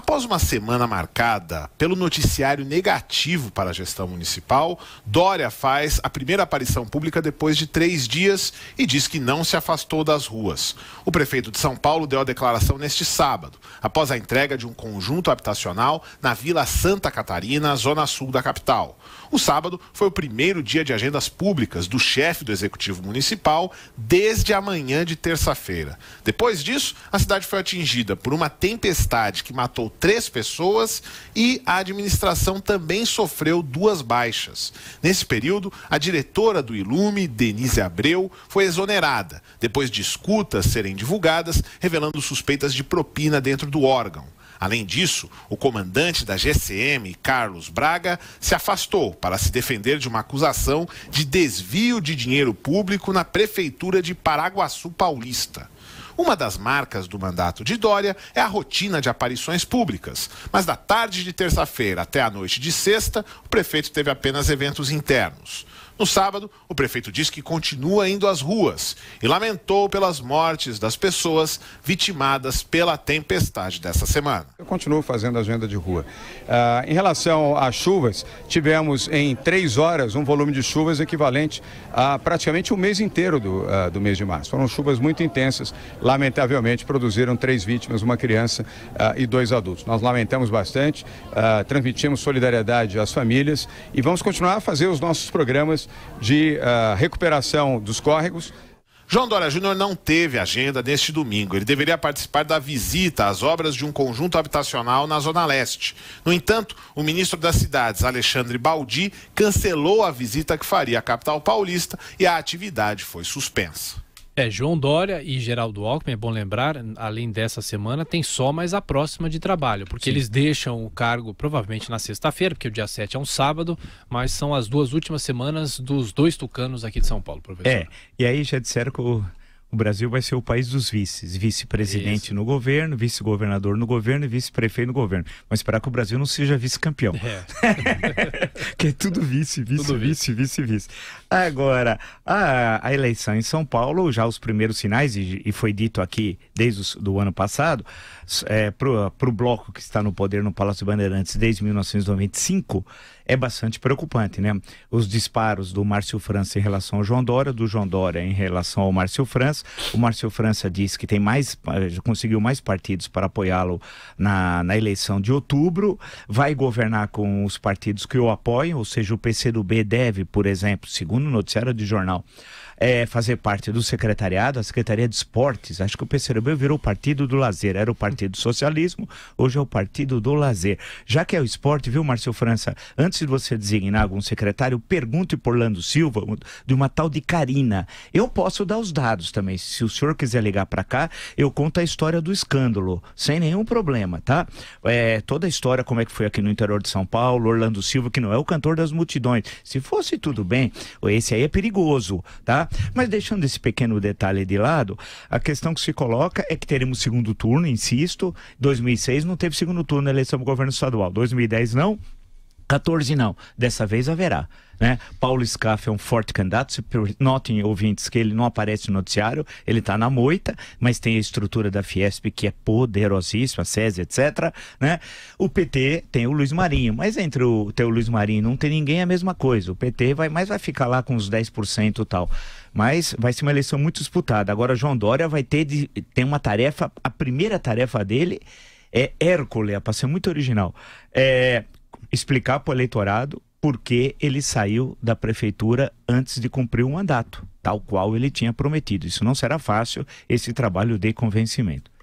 Após uma semana marcada pelo noticiário negativo para a gestão municipal, Dória faz a primeira aparição pública depois de três dias e diz que não se afastou das ruas. O prefeito de São Paulo deu a declaração neste sábado, após a entrega de um conjunto habitacional na Vila Santa Catarina, zona sul da capital. O sábado foi o primeiro dia de agendas públicas do chefe do executivo municipal desde amanhã de terça-feira. Depois disso, a cidade foi atingida por uma tempestade que matou três pessoas e a administração também sofreu duas baixas. Nesse período, a diretora do Ilume, Denise Abreu, foi exonerada, depois de escutas serem divulgadas, revelando suspeitas de propina dentro do órgão. Além disso, o comandante da GCM, Carlos Braga, se afastou para se defender de uma acusação de desvio de dinheiro público na prefeitura de Paraguaçu Paulista. Uma das marcas do mandato de Dória é a rotina de aparições públicas, mas da tarde de terça-feira até a noite de sexta, o prefeito teve apenas eventos internos. No sábado, o prefeito diz que continua indo às ruas e lamentou pelas mortes das pessoas vitimadas pela tempestade dessa semana. Eu continuo fazendo agenda de rua. Ah, em relação às chuvas, tivemos em três horas um volume de chuvas equivalente a praticamente o mês inteiro do, ah, do mês de março. Foram chuvas muito intensas, lamentavelmente produziram três vítimas, uma criança ah, e dois adultos. Nós lamentamos bastante, transmitimos solidariedade às famílias e vamos continuar a fazer os nossos programas de uh, recuperação dos córregos. João Dória Júnior não teve agenda neste domingo. Ele deveria participar da visita às obras de um conjunto habitacional na Zona Leste. No entanto, o ministro das Cidades, Alexandre Baldi, cancelou a visita que faria à capital paulista e a atividade foi suspensa. É, João Dória e Geraldo Alckmin, é bom lembrar, além dessa semana, tem só mais a próxima de trabalho, porque Sim. eles deixam o cargo provavelmente na sexta-feira, porque o dia 7 é um sábado, mas são as duas últimas semanas dos dois tucanos aqui de São Paulo, professor. É, e aí já disseram que o, o Brasil vai ser o país dos vices: vice-presidente no governo, vice-governador no governo e vice-prefeito no governo. Mas esperar que o Brasil não seja vice-campeão. É. que é tudo vice, vice, tudo vice, vice, vice, vice. Agora, a, a, eleição em São Paulo, já os primeiros sinais, e, e foi dito aqui desde o ano passado, é, para o bloco que está no poder no Palácio Bandeirantes desde 1995, é bastante preocupante, né? Os disparos do Márcio França em relação ao João Dória, do João Dória em relação ao Márcio França. O Márcio França disse que tem mais, conseguiu mais partidos para apoiá-lo na, na eleição de outubro, vai governar com os partidos que o apoiam, ou seja, o PCdoB deve, por exemplo, segundo no noticiário de jornal é, fazer parte do secretariado, a Secretaria de Esportes. Acho que o PCB virou o Partido do Lazer. Era o Partido Socialismo, hoje é o Partido do Lazer. Já que é o esporte, viu, Márcio França? Antes de você designar algum secretário, pergunte por Lando Silva de uma tal de Karina. Eu posso dar os dados também. Se o senhor quiser ligar para cá, eu conto a história do escândalo, sem nenhum problema, tá? É, toda a história, como é que foi aqui no interior de São Paulo, Orlando Silva, que não é o cantor das multidões. Se fosse tudo bem, esse aí é perigoso, tá? Mas deixando esse pequeno detalhe de lado, a questão que se coloca é que teremos segundo turno, insisto. 2006 não teve segundo turno na eleição do governo estadual. 2010 não, 14 não. Dessa vez haverá. Né? Paulo Scaff é um forte candidato. Se notem, ouvintes, que ele não aparece no noticiário, ele está na moita, mas tem a estrutura da Fiesp que é poderosíssima, SESI, etc. Né? O PT tem o Luiz Marinho, mas entre o ter o Luiz Marinho não tem ninguém é a mesma coisa. O PT vai, mas vai ficar lá com uns 10% e tal. Mas vai ser uma eleição muito disputada. Agora, João Dória vai ter de, tem uma tarefa, a primeira tarefa dele é Hércules, para ser é muito original. É explicar para o eleitorado por que ele saiu da prefeitura antes de cumprir o mandato, tal qual ele tinha prometido. Isso não será fácil, esse trabalho de convencimento.